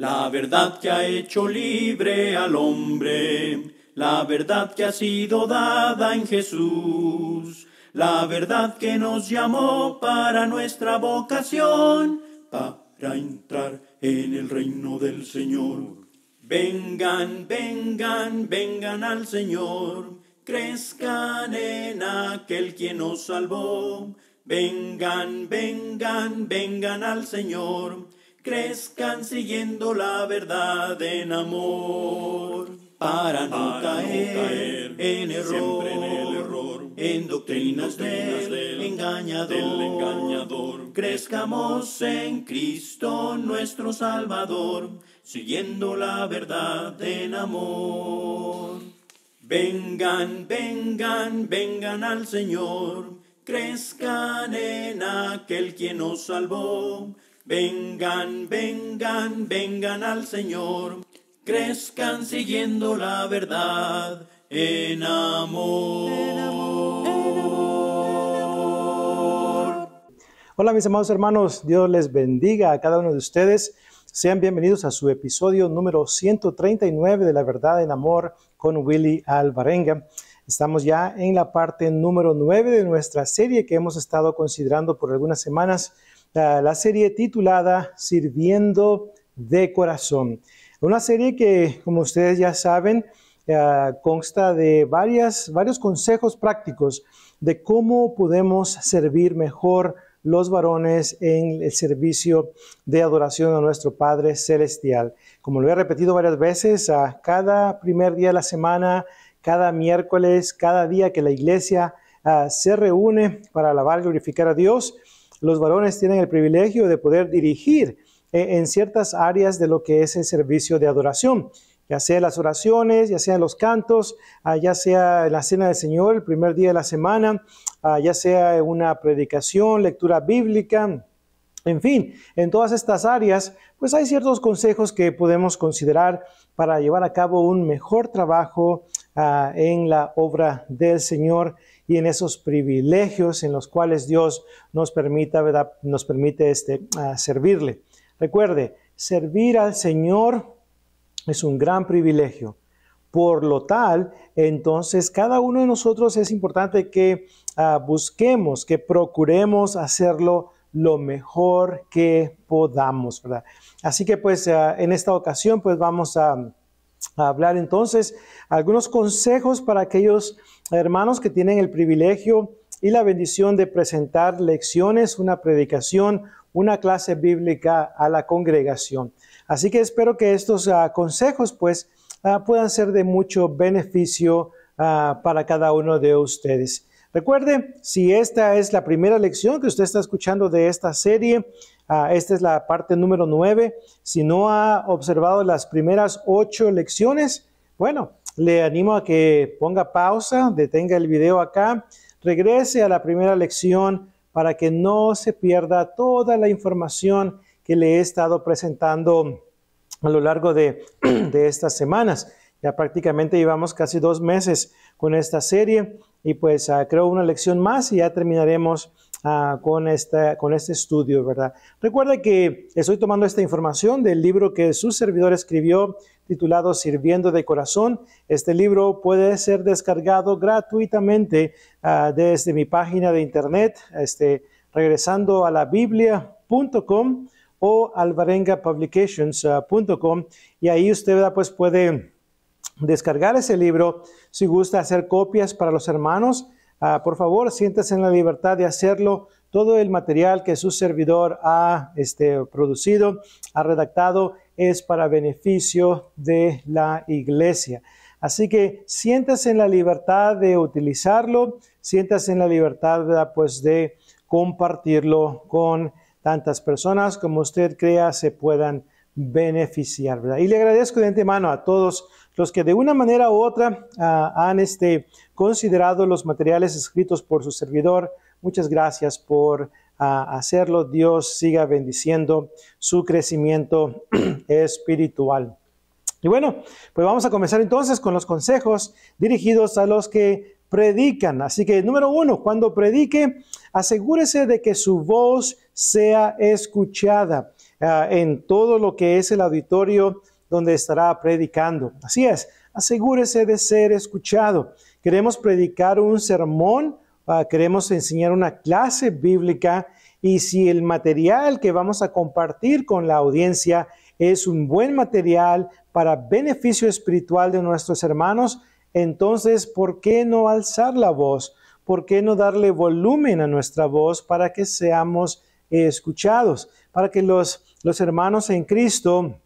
La verdad que ha hecho libre al hombre, la verdad que ha sido dada en Jesús, la verdad que nos llamó para nuestra vocación, para entrar en el reino del Señor. Vengan, vengan, vengan al Señor, crezcan en aquel quien nos salvó. Vengan, vengan, vengan al Señor crezcan siguiendo la verdad en amor, para no, caer, en error, en el error, en doctrinas, del, engañador, del engañador, crezcamos en Cristo nuestro Salvador, siguiendo la verdad en amor. Vengan, vengan, vengan al Señor, crezcan en aquel quien nos salvó, Vengan, vengan, vengan al Señor, crezcan siguiendo la verdad en amor. Hola mis amados hermanos, Dios les bendiga a cada uno de ustedes. Sean bienvenidos a su episodio número 139 de La Verdad en Amor con Willy Alvarenga. Estamos ya en la parte número 9 de nuestra serie que hemos estado considerando por algunas semanas la serie titulada Sirviendo de Corazón. Una serie que, como ustedes ya saben, eh, consta de varias, varios consejos prácticos de cómo podemos servir mejor los varones en el servicio de adoración a nuestro Padre Celestial. Como lo he repetido varias veces, a cada primer día de la semana, cada miércoles, cada día que la iglesia ah, se reúne para alabar y glorificar a Dios, los varones tienen el privilegio de poder dirigir eh, en ciertas áreas de lo que es el servicio de adoración, ya sea las oraciones, ya sea los cantos, ah, ya sea la cena del Señor, el primer día de la semana, ah, ya sea una predicación, lectura bíblica, en fin, en todas estas áreas, pues hay ciertos consejos que podemos considerar para llevar a cabo un mejor trabajo ah, en la obra del Señor y en esos privilegios en los cuales Dios nos, permita, nos permite este, ah, servirle. Recuerde, servir al Señor es un gran privilegio. Por lo tal, entonces cada uno de nosotros es importante que ah, busquemos, que procuremos hacerlo lo mejor que podamos, ¿verdad? Así que pues ah, en esta ocasión pues vamos a hablar entonces algunos consejos para aquellos hermanos que tienen el privilegio y la bendición de presentar lecciones, una predicación, una clase bíblica a la congregación. Así que espero que estos ah, consejos pues ah, puedan ser de mucho beneficio ah, para cada uno de ustedes. Recuerde, si esta es la primera lección que usted está escuchando de esta serie, Ah, esta es la parte número 9. Si no ha observado las primeras ocho lecciones, bueno, le animo a que ponga pausa, detenga el video acá, regrese a la primera lección para que no se pierda toda la información que le he estado presentando a lo largo de, estas semanas. Ya prácticamente llevamos casi dos meses con esta serie y pues ah, creo una lección más y ya terminaremos Ah, con, con este estudio, ¿verdad? Recuerda que estoy tomando esta información del libro que su servidor escribió titulado Sirviendo de Corazón. Este libro puede ser descargado gratuitamente ah, desde mi página de internet, este, regresando a la biblia.com o alvarengapublications.com y ahí usted pues puede descargar ese libro si gusta hacer copias para los hermanos Ah, por favor, siéntase en la libertad de hacerlo. Todo el material que su servidor ha este, producido, ha redactado, es para beneficio de la iglesia. Así que siéntase en la libertad de utilizarlo, siéntase en la libertad ah, pues, de compartirlo con tantas personas como usted crea se puedan beneficiar. Y le agradezco de antemano a todos los que de una manera u otra ah, han este, considerado los materiales escritos por su servidor. Muchas gracias por ah, hacerlo. Dios siga bendiciendo su crecimiento espiritual. Y bueno, pues vamos a comenzar entonces con los consejos dirigidos a los que predican. Así que número uno, cuando predique, asegúrese de que su voz sea escuchada ah, en todo lo que es el auditorio donde estará predicando. Así es, asegúrese de ser escuchado. Queremos predicar un sermón, ah, queremos enseñar una clase bíblica y si el material que vamos a compartir con la audiencia es un buen material para beneficio espiritual de nuestros hermanos, entonces, ¿por qué no alzar la voz? ¿Por qué no darle volumen a nuestra voz para que seamos escuchados? Para que los, los hermanos en Cristo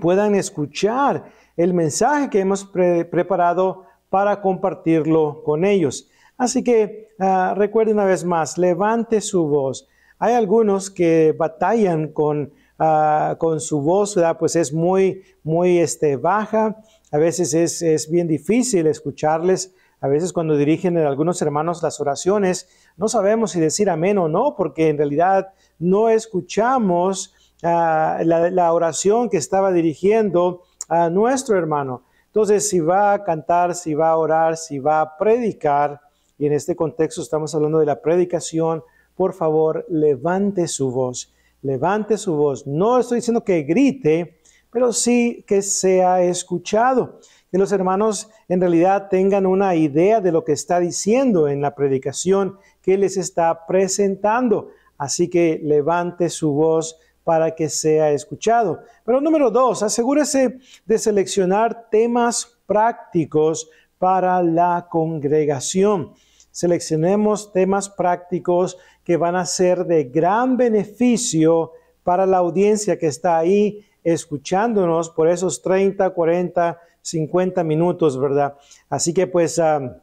puedan escuchar el mensaje que hemos preparado para compartirlo con ellos. Así que ah, recuerden recuerde una vez más, levante su voz. Hay algunos que batallan con, ah, su voz, pues es muy, muy este, baja. A veces es, es bien difícil escucharles. A veces cuando dirigen algunos hermanos las oraciones, no sabemos si decir amén o no, porque en realidad no escuchamos la, oración que estaba dirigiendo a nuestro hermano. Entonces, si va a cantar, si va a orar, si va a predicar, y en este contexto estamos hablando de la predicación, por favor, levante su voz, levante su voz. No estoy diciendo que grite, pero sí que sea escuchado, que los hermanos en realidad tengan una idea de lo que está diciendo en la predicación que les está presentando. Así que levante su voz, para que sea escuchado. Pero número dos, asegúrese de seleccionar temas prácticos para la congregación. Seleccionemos temas prácticos que van a ser de gran beneficio para la audiencia que está ahí escuchándonos por esos 30, 40, 50 minutos, ¿verdad? Así que pues ah,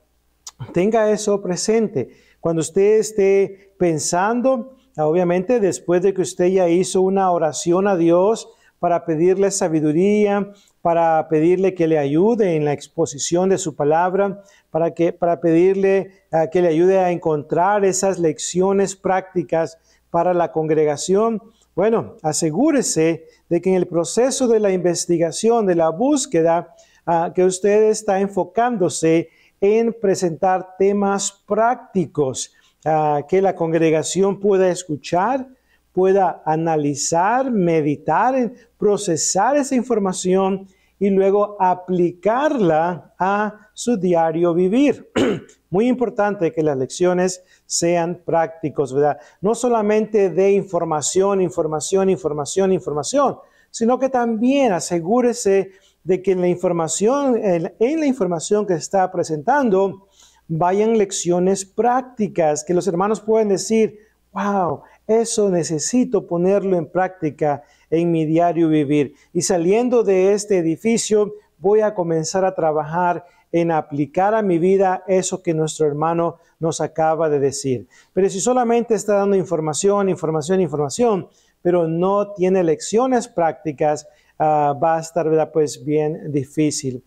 tenga eso presente. Cuando usted esté pensando, Obviamente, después de que usted ya hizo una oración a Dios para pedirle sabiduría, para pedirle que le ayude en la exposición de su palabra, para, que, para pedirle eh, que le ayude a encontrar esas lecciones prácticas para la congregación. Bueno, asegúrese de que en el proceso de la investigación, de la búsqueda, ah, que usted está enfocándose en presentar temas prácticos que la congregación pueda escuchar, pueda analizar, meditar, procesar esa información y luego aplicarla a su diario vivir. Muy importante que las lecciones sean prácticos, ¿verdad? No solamente de información, información, información, información, sino que también asegúrese de que en la información, en la información que está presentando, vayan lecciones prácticas, que los hermanos pueden decir, wow, eso necesito ponerlo en práctica en mi diario vivir. Y saliendo de este edificio, voy a comenzar a trabajar en aplicar a mi vida eso que nuestro hermano nos acaba de decir. Pero si solamente está dando información, información, información, pero no tiene lecciones prácticas, ah, va a estar ¿verdad? pues bien difícil.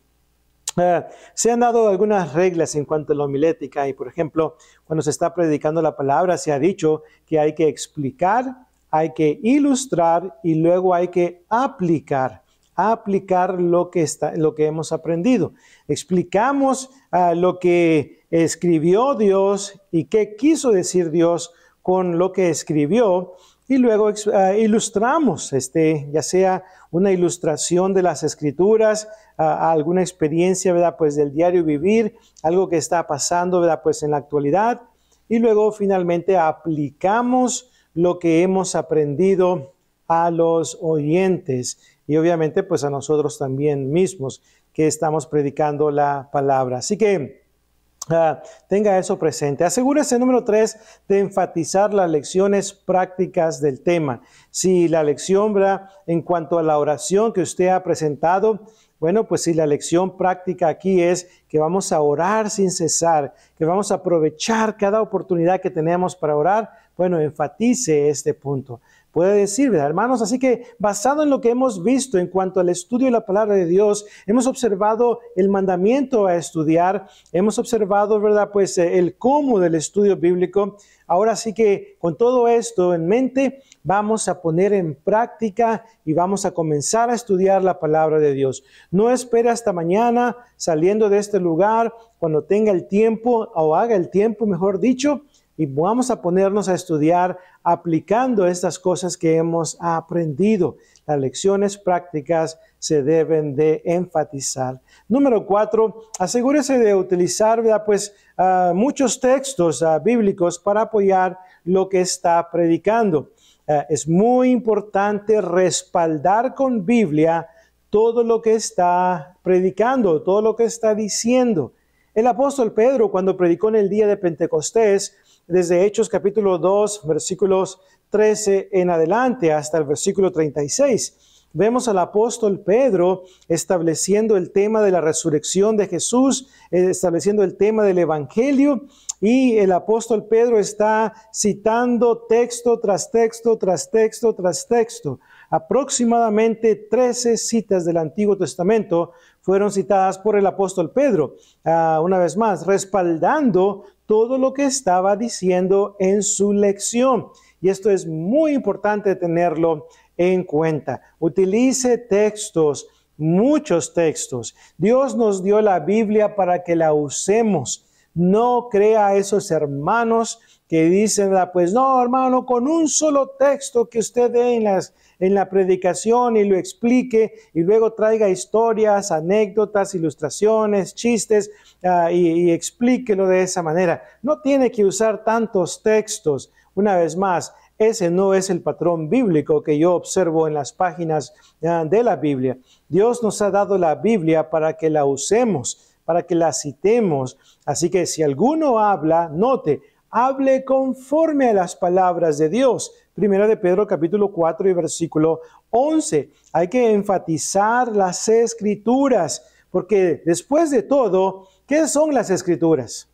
Eh, se han dado algunas reglas en cuanto a la homilética y, por ejemplo, cuando se está predicando la palabra, se ha dicho que hay que explicar, hay que ilustrar y luego hay que aplicar, aplicar lo que, está, lo que hemos aprendido. Explicamos eh, lo que escribió Dios y qué quiso decir Dios con lo que escribió y luego eh, ilustramos, este, ya sea una ilustración de las escrituras, alguna experiencia, ¿verdad? Pues del diario vivir, algo que está pasando, ¿verdad? Pues en la actualidad. Y luego finalmente aplicamos lo que hemos aprendido a los oyentes y obviamente pues a nosotros también mismos que estamos predicando la palabra. Así que Ah, tenga eso presente. Asegúrese, número tres, de enfatizar las lecciones prácticas del tema. Si la lección, en cuanto a la oración que usted ha presentado, bueno, pues si la lección práctica aquí es que vamos a orar sin cesar, que vamos a aprovechar cada oportunidad que tenemos para orar, bueno, enfatice este punto puede decir, ¿verdad, hermanos? Así que basado en lo que hemos visto en cuanto al estudio de la palabra de Dios, hemos observado el mandamiento a estudiar, hemos observado, ¿verdad? Pues eh, el cómo del estudio bíblico. Ahora sí que con todo esto en mente, vamos a poner en práctica y vamos a comenzar a estudiar la palabra de Dios. No espera hasta mañana saliendo de este lugar, cuando tenga el tiempo o haga el tiempo, mejor dicho, y vamos a ponernos a estudiar aplicando estas cosas que hemos aprendido. Las lecciones prácticas se deben de enfatizar. Número cuatro, asegúrese de utilizar pues, ah, muchos textos ah, bíblicos para apoyar lo que está predicando. Ah, es muy importante respaldar con Biblia todo lo que está predicando, todo lo que está diciendo. El apóstol Pedro, cuando predicó en el día de Pentecostés, desde Hechos capítulo 2, versículos 13 en adelante hasta el versículo 36, vemos al apóstol Pedro estableciendo el tema de la resurrección de Jesús, eh, estableciendo el tema del Evangelio y el apóstol Pedro está citando texto tras texto, tras texto, tras texto. Aproximadamente 13 citas del Antiguo Testamento fueron citadas por el apóstol Pedro, ah, una vez más, respaldando todo lo que estaba diciendo en su lección. Y esto es muy importante tenerlo en cuenta. Utilice textos, muchos textos. Dios nos dio la Biblia para que la usemos. No crea a esos hermanos que dicen, ah, pues no, hermano, con un solo texto que usted dé en las, en la predicación y lo explique y luego traiga historias, anécdotas, ilustraciones, chistes ah, y, y explíquelo de esa manera. No tiene que usar tantos textos. Una vez más, ese no es el patrón bíblico que yo observo en las páginas ah, de la Biblia. Dios nos ha dado la Biblia para que la usemos, para que la citemos. Así que si alguno habla, note, hable conforme a las palabras de Dios. Primera de Pedro capítulo 4 y versículo 11. Hay que enfatizar las escrituras, porque después de todo, ¿qué son las escrituras?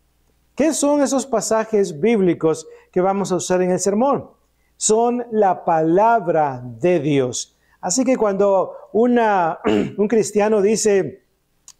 ¿Qué son esos pasajes bíblicos que vamos a usar en el sermón? Son la palabra de Dios. Así que cuando un cristiano dice,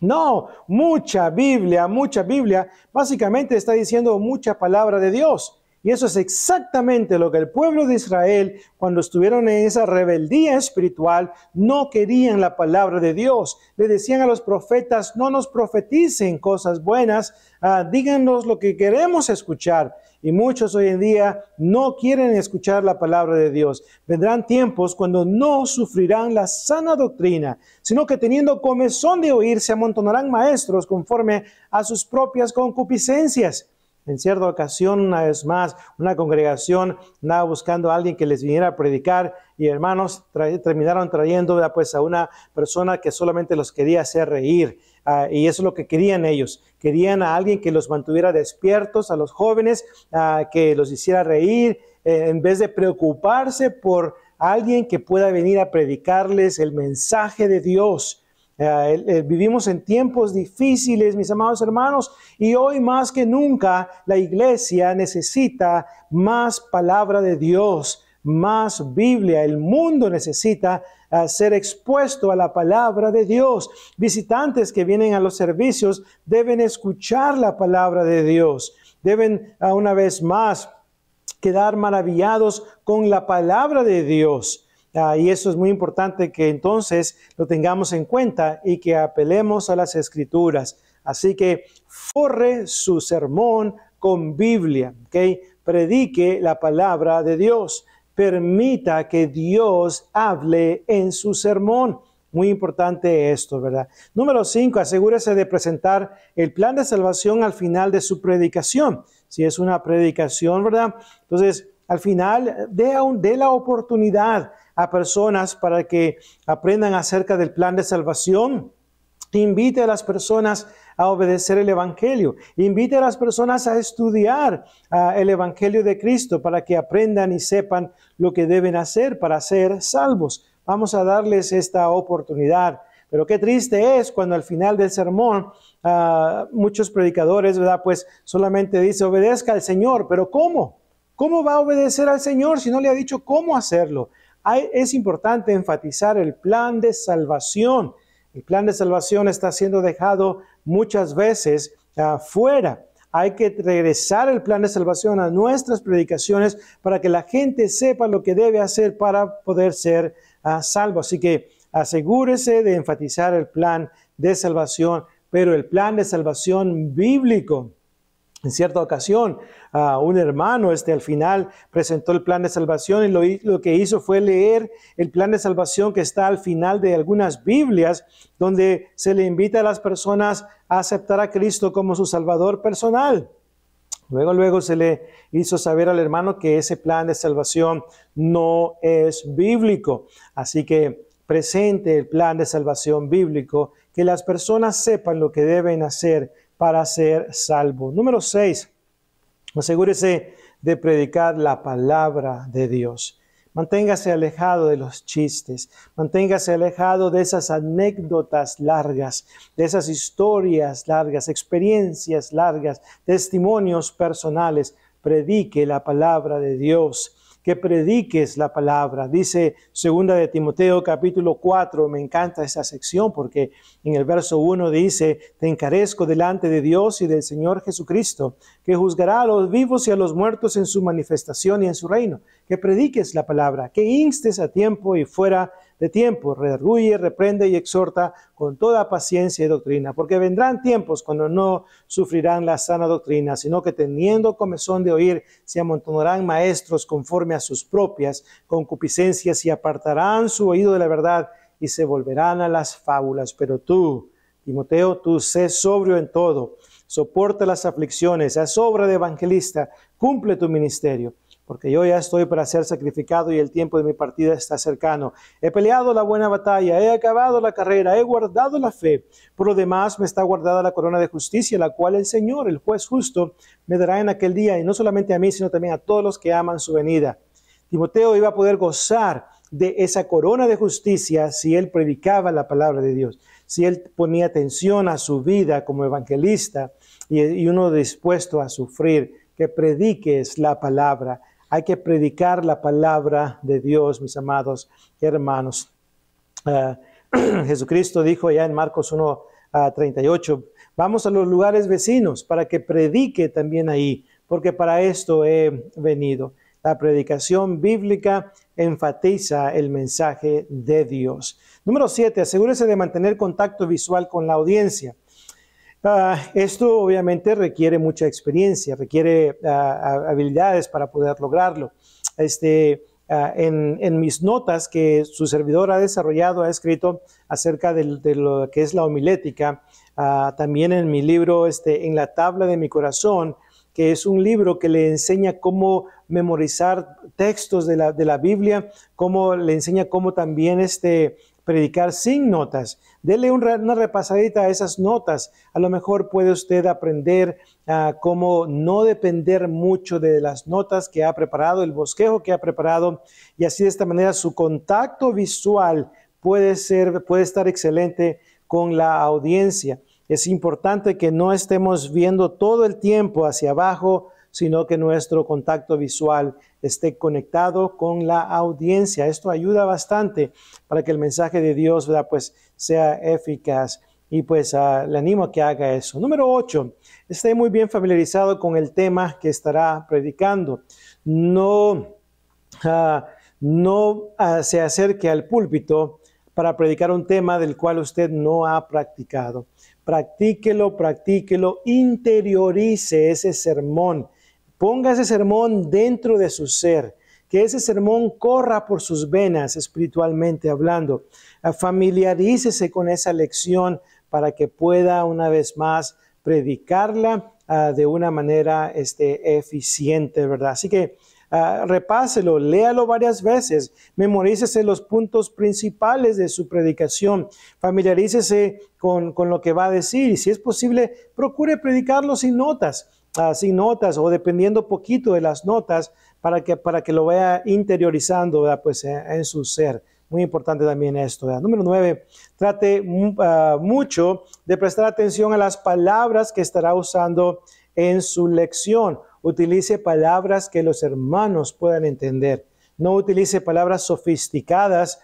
no, mucha Biblia, mucha Biblia, básicamente está diciendo mucha palabra de Dios. Y eso es exactamente lo que el pueblo de Israel, cuando estuvieron en esa rebeldía espiritual, no querían la palabra de Dios. Le decían a los profetas, no nos profeticen cosas buenas, ah, díganos lo que queremos escuchar. Y muchos hoy en día no quieren escuchar la palabra de Dios. Vendrán tiempos cuando no sufrirán la sana doctrina, sino que teniendo comezón de oír se amontonarán maestros conforme a sus propias concupiscencias en cierta ocasión, una vez más, una congregación andaba buscando a alguien que les viniera a predicar y hermanos terminaron trayendo pues, a una persona que solamente los quería hacer reír. Ah, y eso es lo que querían ellos. Querían a alguien que los mantuviera despiertos, a los jóvenes, ah, que los hiciera reír, eh, en vez de preocuparse por alguien que pueda venir a predicarles el mensaje de Dios eh, eh, vivimos en tiempos difíciles, mis amados hermanos, y hoy más que nunca la iglesia necesita más palabra de Dios, más Biblia. El mundo necesita eh, ser expuesto a la palabra de Dios. Visitantes que vienen a los servicios deben escuchar la palabra de Dios. Deben, una vez más, quedar maravillados con la palabra de Dios. Ah, y eso es muy importante que entonces lo tengamos en cuenta y que apelemos a las escrituras. Así que forre su sermón con Biblia, ¿ok? Predique la palabra de Dios. Permita que Dios hable en su sermón. Muy importante esto, ¿verdad? Número cinco, asegúrese de presentar el plan de salvación al final de su predicación. Si es una predicación, ¿verdad? Entonces, al final, dé, de la oportunidad a personas para que aprendan acerca del plan de salvación. Invite a las personas a obedecer el Evangelio. Invite a las personas a estudiar ah, el Evangelio de Cristo para que aprendan y sepan lo que deben hacer para ser salvos. Vamos a darles esta oportunidad. Pero qué triste es cuando al final del sermón ah, muchos predicadores, ¿verdad? Pues solamente dice, obedezca al Señor, pero ¿cómo? ¿Cómo va a obedecer al Señor si no le ha dicho cómo hacerlo? es importante enfatizar el plan de salvación. El plan de salvación está siendo dejado muchas veces afuera. Hay que regresar el plan de salvación a nuestras predicaciones para que la gente sepa lo que debe hacer para poder ser ah, salvo. Así que asegúrese de enfatizar el plan de salvación, pero el plan de salvación bíblico. En cierta ocasión, un hermano este, al final presentó el plan de salvación y lo, que hizo fue leer el plan de salvación que está al final de algunas Biblias, donde se le invita a las personas a aceptar a Cristo como su Salvador personal. Luego, luego se le hizo saber al hermano que ese plan de salvación no es bíblico. Así que presente el plan de salvación bíblico, que las personas sepan lo que deben hacer para ser salvo. Número 6. Asegúrese de predicar la palabra de Dios. Manténgase alejado de los chistes, manténgase alejado de esas anécdotas largas, de esas historias largas, experiencias largas, testimonios personales. Predique la palabra de Dios que prediques la palabra. Dice segunda de Timoteo capítulo 4, me encanta esa sección porque en el verso 1 dice, te encarezco delante de Dios y del Señor Jesucristo, que juzgará a los vivos y a los muertos en su manifestación y en su reino. Que prediques la palabra, que instes a tiempo y fuera de tiempo, redarguye, reprende y exhorta con toda paciencia y doctrina, porque vendrán tiempos cuando no sufrirán la sana doctrina, sino que teniendo comezón de oír, se amontonarán maestros conforme a sus propias concupiscencias y apartarán su oído de la verdad y se volverán a las fábulas. Pero tú, Timoteo, tú sé sobrio en todo, soporta las aflicciones, haz obra de evangelista, cumple tu ministerio porque yo ya estoy para ser sacrificado y el tiempo de mi partida está cercano. He peleado la buena batalla, he acabado la carrera, he guardado la fe. Por lo demás, me está guardada la corona de justicia, la cual el Señor, el juez justo, me dará en aquel día, y no solamente a mí, sino también a todos los que aman su venida. Timoteo iba a poder gozar de esa corona de justicia si él predicaba la palabra de Dios, si él ponía atención a su vida como evangelista y, y uno dispuesto a sufrir, que prediques la palabra hay que predicar la palabra de Dios, mis amados hermanos. Ah, Jesucristo dijo ya en Marcos 1, a 38, vamos a los lugares vecinos para que predique también ahí, porque para esto he venido. La predicación bíblica enfatiza el mensaje de Dios. Número 7. Asegúrese de mantener contacto visual con la audiencia. Ah, esto obviamente requiere mucha experiencia, requiere ah, ah, habilidades para poder lograrlo. Este, en, mis notas que su servidor ha desarrollado, ha escrito acerca de, lo que es la homilética, también en mi libro este, En la tabla de mi corazón, que es un libro que le enseña cómo memorizar textos de la, Biblia, cómo le enseña cómo también este, predicar sin notas. Dele una repasadita a esas notas. A lo mejor puede usted aprender ah, cómo no depender mucho de las notas que ha preparado, el bosquejo que ha preparado, y así de esta manera su contacto visual puede, ser, puede estar excelente con la audiencia. Es importante que no estemos viendo todo el tiempo hacia abajo, sino que nuestro contacto visual esté conectado con la audiencia. Esto ayuda bastante para que el mensaje de Dios pues sea eficaz. Y pues ah, le animo a que haga eso. Número 8. Esté muy bien familiarizado con el tema que estará predicando. No, ah, no ah, se acerque al púlpito para predicar un tema del cual usted no ha practicado. Practíquelo, practíquelo, interiorice ese sermón Ponga ese sermón dentro de su ser, que ese sermón corra por sus venas espiritualmente hablando. Familiarícese con esa lección para que pueda una vez más predicarla ah, de una manera este, eficiente, ¿verdad? Así que ah, repáselo, léalo varias veces, memorícese los puntos principales de su predicación, familiarícese con, con, lo que va a decir y si es posible, procure predicarlo sin notas así sin notas o dependiendo poquito de las notas para que, lo vaya interiorizando Pues, eh, en, su ser. Muy importante también esto. Número nueve, trate mm, ah, mucho de prestar atención a las palabras que estará usando en su lección. Utilice palabras que los hermanos puedan entender. No utilice palabras sofisticadas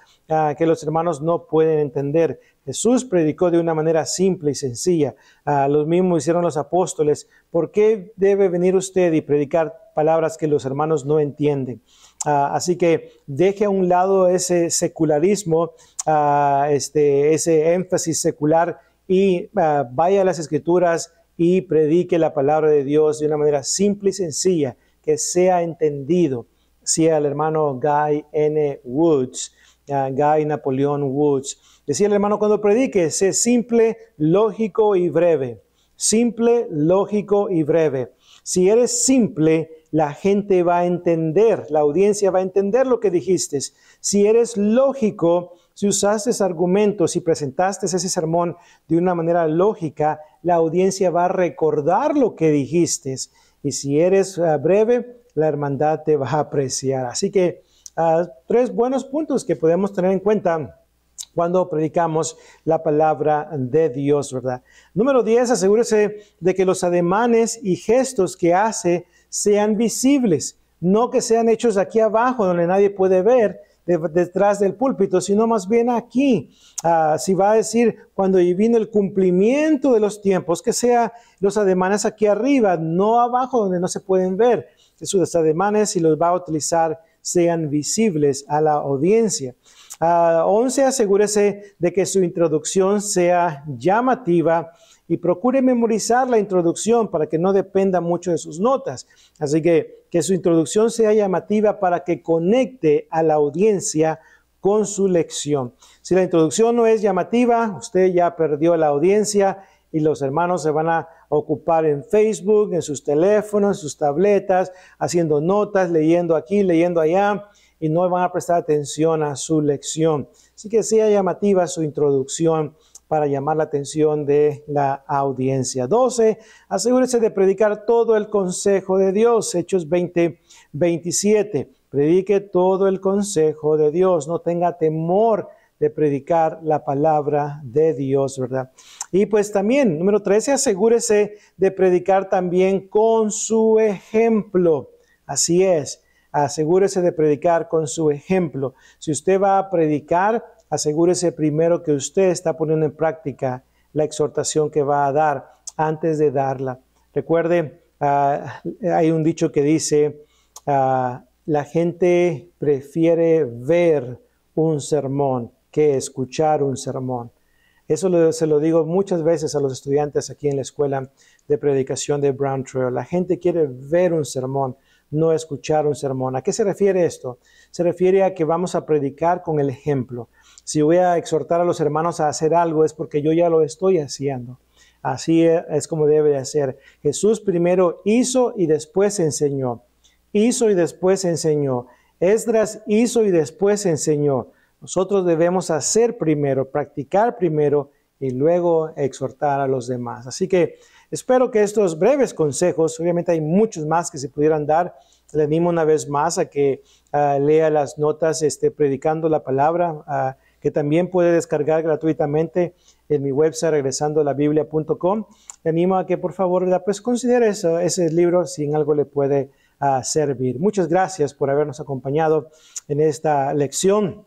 que los hermanos no pueden entender. Jesús predicó de una manera simple y sencilla. a ah, lo mismo hicieron los apóstoles. ¿Por qué debe venir usted y predicar palabras que los hermanos no entienden? Ah, así que deje a un lado ese secularismo, ah, este, ese énfasis secular y vaya a las escrituras y predique la palabra de Dios de una manera simple y sencilla, que sea entendido. Si el hermano Guy N. Woods, Guy Napoleon Woods. Decía el hermano cuando predique, sé simple, lógico y breve. Simple, lógico y breve. Si eres simple, la gente va a entender, la audiencia va a entender lo que dijiste. Si eres lógico, si usaste argumentos y presentaste ese sermón de una manera lógica, la audiencia va a recordar lo que dijiste. Y si eres ah, breve, la hermandad te va a apreciar. Así que tres buenos puntos que podemos tener en cuenta cuando predicamos la palabra de Dios, ¿verdad? Número 10, asegúrese de que los ademanes y gestos que hace sean visibles, no que sean hechos aquí abajo donde nadie puede ver, detrás del púlpito, sino más bien aquí. Ah, si va a decir cuando vino el cumplimiento de los tiempos, que sea los ademanes aquí arriba, no abajo donde no se pueden ver. esos ademanes y los va a utilizar sean visibles a la audiencia. 11. Ah, asegúrese de que su introducción sea llamativa y procure memorizar la introducción para que no dependa mucho de sus notas. Así que que su introducción sea llamativa para que conecte a la audiencia con su lección. Si la introducción no es llamativa, usted ya perdió la audiencia y los hermanos se van a ocupar en Facebook, en sus teléfonos, en sus tabletas, haciendo notas, leyendo aquí, leyendo allá, y no van a prestar atención a su lección. Así que sea llamativa su introducción para llamar la atención de la audiencia. 12. Asegúrese de predicar todo el consejo de Dios. Hechos 20, 27. Predique todo el consejo de Dios. No tenga temor de predicar la palabra de Dios, ¿verdad? Y pues también, número 13, asegúrese de predicar también con su ejemplo. Así es, asegúrese de predicar con su ejemplo. Si usted va a predicar, asegúrese primero que usted está poniendo en práctica la exhortación que va a dar antes de darla. Recuerde, ah, hay un dicho que dice, ah, la gente prefiere ver un sermón que escuchar un sermón. Eso se lo digo muchas veces a los estudiantes aquí en la escuela de predicación de Brown Trail. La gente quiere ver un sermón, no escuchar un sermón. ¿A qué se refiere esto? Se refiere a que vamos a predicar con el ejemplo. Si voy a exhortar a los hermanos a hacer algo es porque yo ya lo estoy haciendo. Así e, es como debe de hacer. Jesús primero hizo y después enseñó. Hizo y después enseñó. Esdras hizo y después enseñó. Nosotros debemos hacer primero, practicar primero y luego exhortar a los demás. Así que espero que estos breves consejos, obviamente hay muchos más que se pudieran dar, le animo una vez más a que ah, lea las notas este, predicando la palabra, ah, que también puede descargar gratuitamente en mi website regresando a la biblia.com. Le animo a que por favor pues, considere ese libro si en algo le puede ah, servir. Muchas gracias por habernos acompañado en esta lección.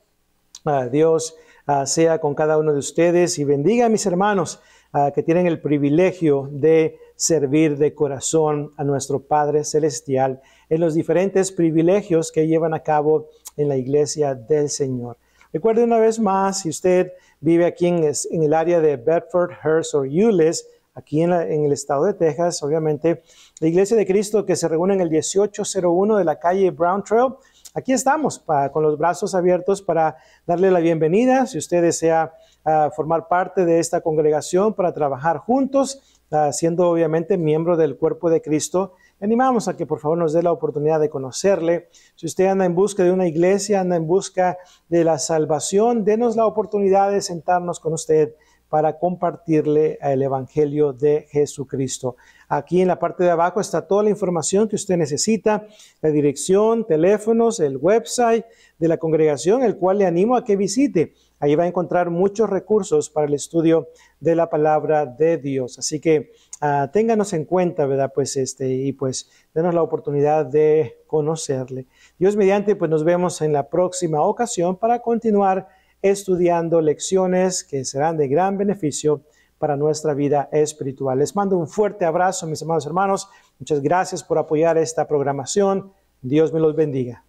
Dios ah, sea con cada uno de ustedes y bendiga a mis hermanos ah, que tienen el privilegio de servir de corazón a nuestro Padre Celestial en los diferentes privilegios que llevan a cabo en la iglesia del Señor. Recuerde una vez más, si usted vive aquí en, el área de Bedford, Hearst o Euless, aquí en, en, el estado de Texas, obviamente, la Iglesia de Cristo que se reúne en el 1801 de la calle Brown Trail, aquí estamos con los brazos abiertos para darle la bienvenida. Si usted desea ah, formar parte de esta congregación para trabajar juntos, ah, siendo obviamente miembro del cuerpo de Cristo, animamos a que por favor nos dé la oportunidad de conocerle. Si usted anda en busca de una iglesia, anda en busca de la salvación, denos la oportunidad de sentarnos con usted para compartirle el Evangelio de Jesucristo. Aquí en la parte de abajo está toda la información que usted necesita, la dirección, teléfonos, el website de la congregación, el cual le animo a que visite. Ahí va a encontrar muchos recursos para el estudio de la palabra de Dios. Así que ah, ténganos en cuenta, ¿verdad? Pues este, y pues denos la oportunidad de conocerle. Dios mediante, pues nos vemos en la próxima ocasión para continuar estudiando lecciones que serán de gran beneficio para nuestra vida espiritual. Les mando un fuerte abrazo, mis amados hermanos. Muchas gracias por apoyar esta programación. Dios me los bendiga.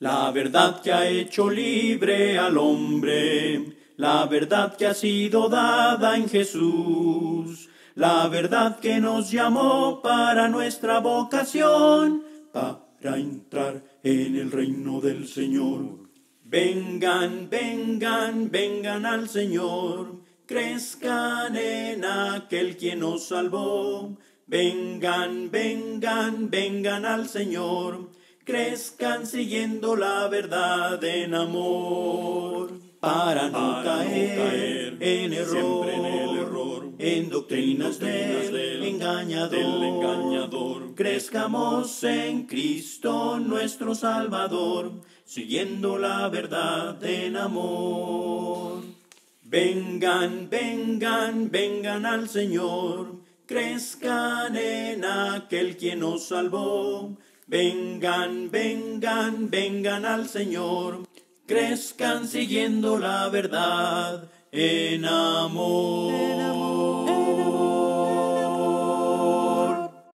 La verdad que ha hecho libre al hombre, la verdad que ha sido dada en Jesús, la verdad que nos llamó para nuestra vocación, para entrar en el reino del Señor. Vengan, vengan, vengan al Señor, crezcan en aquel quien nos salvó. Vengan, vengan, vengan al Señor, crezcan siguiendo la verdad en amor, para, no, caer, en error. en el error en doctrinas del, engañador, del engañador. Crezcamos en Cristo nuestro Salvador, siguiendo la verdad en amor. Vengan, vengan, vengan al Señor, crezcan en aquel quien nos salvó. Vengan, vengan, vengan al Señor, crezcan siguiendo la verdad En amor.